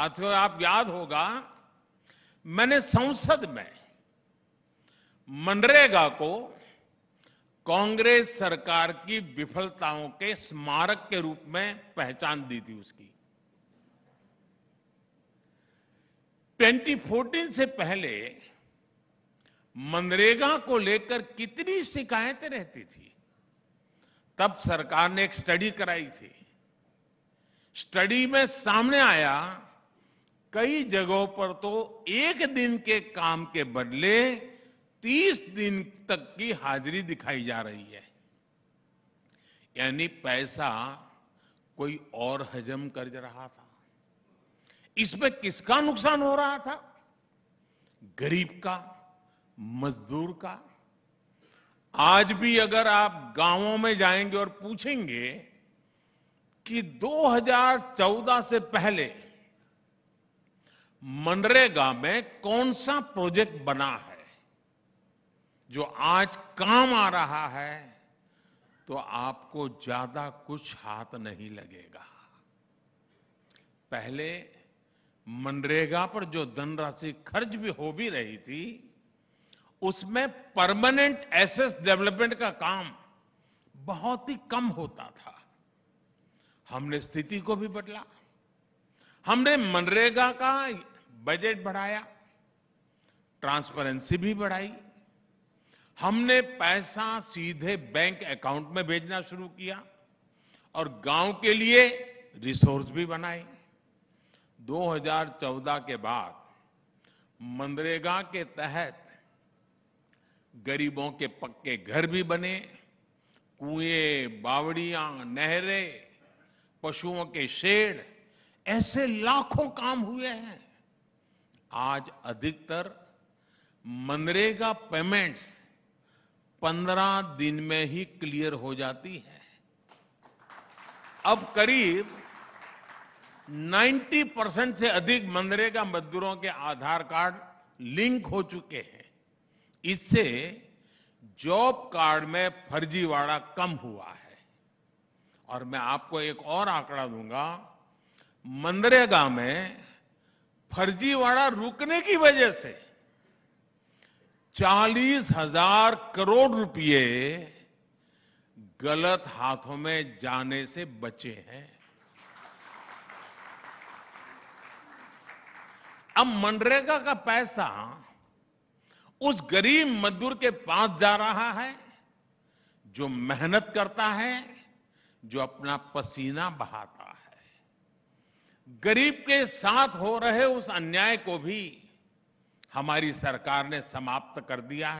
साथियों आप याद होगा मैंने संसद में मनरेगा को कांग्रेस सरकार की विफलताओं के स्मारक के रूप में पहचान दी थी उसकी 2014 से पहले मनरेगा को लेकर कितनी शिकायतें रहती थी तब सरकार ने एक स्टडी कराई थी स्टडी में सामने आया कई जगहों पर तो एक दिन के काम के बदले तीस दिन तक की हाजिरी दिखाई जा रही है यानी पैसा कोई और हजम कर रहा था इसमें किसका नुकसान हो रहा था गरीब का मजदूर का आज भी अगर आप गांवों में जाएंगे और पूछेंगे कि 2014 से पहले मनरेगा में कौन सा प्रोजेक्ट बना है जो आज काम आ रहा है तो आपको ज्यादा कुछ हाथ नहीं लगेगा पहले मनरेगा पर जो धनराशि खर्च भी हो भी रही थी उसमें परमानेंट एसेस डेवलपमेंट का काम बहुत ही कम होता था हमने स्थिति को भी बदला हमने मनरेगा का बजट बढ़ाया ट्रांसपेरेंसी भी बढ़ाई हमने पैसा सीधे बैंक अकाउंट में भेजना शुरू किया और गांव के लिए रिसोर्स भी बनाए 2014 के बाद मनरेगा के तहत गरीबों के पक्के घर भी बने कुएं बावड़िया नहरें पशुओं के शेड ऐसे लाखों काम हुए हैं आज अधिकतर मनरेगा पेमेंट्स 15 दिन में ही क्लियर हो जाती है अब करीब 90 परसेंट से अधिक मनरेगा मजदूरों के आधार कार्ड लिंक हो चुके हैं इससे जॉब कार्ड में फर्जीवाड़ा कम हुआ है और मैं आपको एक और आंकड़ा दूंगा मनरेगा में फर्जीवाड़ा रुकने की वजह से चालीस हजार करोड़ रुपए गलत हाथों में जाने से बचे हैं अब मनरेगा का पैसा उस गरीब मजदूर के पास जा रहा है जो मेहनत करता है जो अपना पसीना बहाता गरीब के साथ हो रहे उस अन्याय को भी हमारी सरकार ने समाप्त कर दिया है